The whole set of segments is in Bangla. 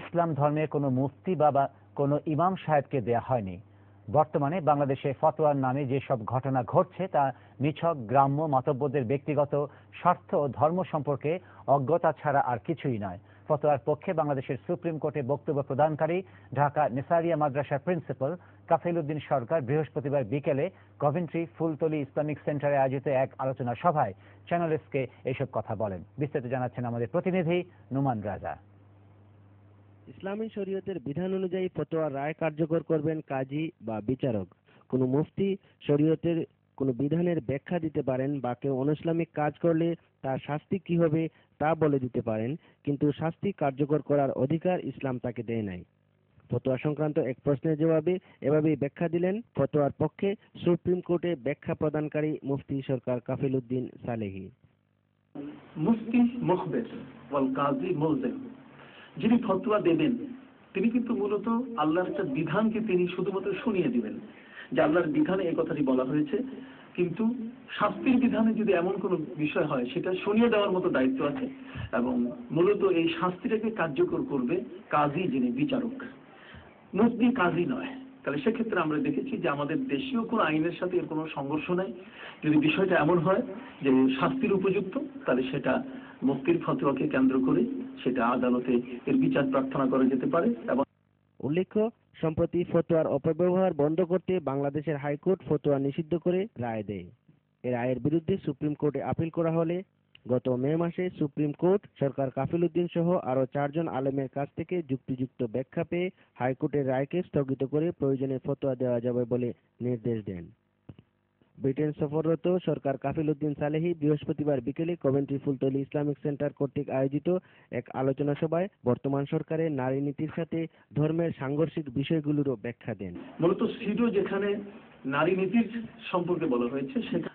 ইসলাম ধর্মে কোনো মুফতি বাবা কোনো ইমাম সাহেবকে দেয়া হয়নি বর্তমানে বাংলাদেশে ফতোয়ার নামে যে সব ঘটনা ঘটছে তা নিছক গ্রাম্য মতব্যদের ব্যক্তিগত স্বার্থ ও ধর্ম সম্পর্কে অজ্ঞতা ছাড়া আর কিছুই নয় ফতোয়ার পক্ষে বাংলাদেশের সুপ্রিম কোর্টে বক্তব্য প্রদানকারী ঢাকা নেসারিয়া মাদ্রাসার প্রিন্সিপাল কাফিলউদ্দিন সরকার বৃহস্পতিবার বিকেলে কভেন্ট্রি ফুলতলি ইসলামিক সেন্টারে আয়োজিত এক আলোচনা সভায় চ্যানেলসকে এসব কথা বলেন বিস্তারিত জানাচ্ছেন আমাদের প্রতিনিধি নুমান রাজা ইসলামী শরীয়তের বিধান অনুযায়ী ফতোয়া রায় কার্যকর করবেন কাজী বা বিচারক কোনো মুফতি শরীয়তের কোনো বিধানের ব্যাখ্যা দিতে পারেন বা কেউ অনৈসলামিক কাজ করলে তার শাস্তি কি হবে তা বলে দিতে পারেন কিন্তু শাস্তি কার্যকর করার অধিকার ইসলাম তাকে দেয় নাই ফতোয়া সংক্রান্ত এক প্রশ্নের জবাবে এভাবেই ব্যাখ্যা দিলেন ফতোয়ার পক্ষে সুপ্রিম কোর্টে ব্যাখ্যা প্রদানকারী মুফতি সরকার কাফিল উদ্দিন সালেহি মুফতি মুখবের ওয়াল কাজী মুলজিম যিনি ফতোয়া দেবেন তিনি কিন্তু মূলত আল্লাহর একটা বিধানকে তিনি শুধুমাত্র শুনিয়ে দিবেন যে আল্লাহর বিধানে এই কথাটি বলা হয়েছে কিন্তু শাস্তির বিধানে যদি এমন কোনো বিষয় হয় সেটা শুনিয়ে দেওয়ার মতো দায়িত্ব আছে এবং মূলত এই শাস্তিটাকে কার্যকর করবে কাজী যিনি বিচারক মুফতি কাজী নয় তাহলে সেক্ষেত্রে আমরা দেখেছি যে আমাদের দেশীয় কোনো আইনের সাথে এর কোনো সংঘর্ষ নাই যদি বিষয়টা এমন হয় যে শাস্তির উপযুক্ত তাহলে সেটা মুক্তির ফতোয়াকে কেন্দ্র করে সেটা আদালতে এর বিচার প্রার্থনা করা যেতে পারে এবং উল্লেখ্য সম্প্রতি ফতোয়ার অপব্যবহার বন্ধ করতে বাংলাদেশের হাইকোর্ট ফতোয়া নিষিদ্ধ করে রায় দেয় এ রায়ের বিরুদ্ধে সুপ্রিম কোর্টে আপিল করা হলে গত মে মাসে সুপ্রিম কোর্ট সরকার কাফিল উদ্দিন সহ আরও চারজন আলেমের কাছ থেকে যুক্তিযুক্ত ব্যাখ্যা পেয়ে হাইকোর্টের রায়কে স্থগিত করে প্রয়োজনে ফতোয়া দেওয়া যাবে বলে নির্দেশ দেন ব্রিটেন সফররত সরকার কাফিল উদ্দিন সালেহি বৃহস্পতিবার বিকেলে কমেন্ট্রি ফুলতলি ইসলামিক সেন্টার কর্তৃক আয়োজিত এক আলোচনা সভায় বর্তমান সরকারের নারী নীতির সাথে ধর্মের সাংঘর্ষিক বিষয়গুলোরও ব্যাখ্যা দেন মূলত সিডো যেখানে নারী নীতির সম্পর্কে বলা হয়েছে সেটা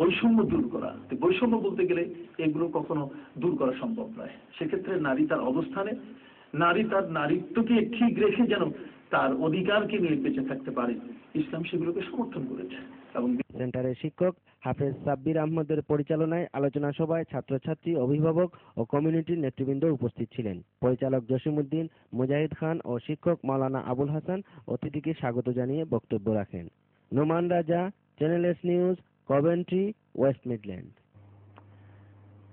বৈষম্য দূর করা বৈষম্য বলতে গেলে এগুলো কখনো দূর করা সম্ভব নয় সেক্ষেত্রে নারী তার অবস্থানে নারী তার নারীত্বকে ঠিক রেখে যেন তার অধিকারকে নিয়ে বেঁচে থাকতে পারে ইসলাম সেগুলোকে সমর্থন করেছে এবং সেন্টারের শিক্ষক হাফেজ সাব্বির আহমদের পরিচালনায় আলোচনা সভায় ছাত্রছাত্রী অভিভাবক ও কমিউনিটির নেতৃবৃন্দ উপস্থিত ছিলেন পরিচালক জসিমুদ্দিন মুজাহিদ খান ও শিক্ষক মাওলানা আবুল হাসান অতিথিকে স্বাগত জানিয়ে বক্তব্য রাখেন Noman Raja Channel S News Coventry West Midland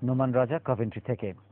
Noman Raja Coventry থেকে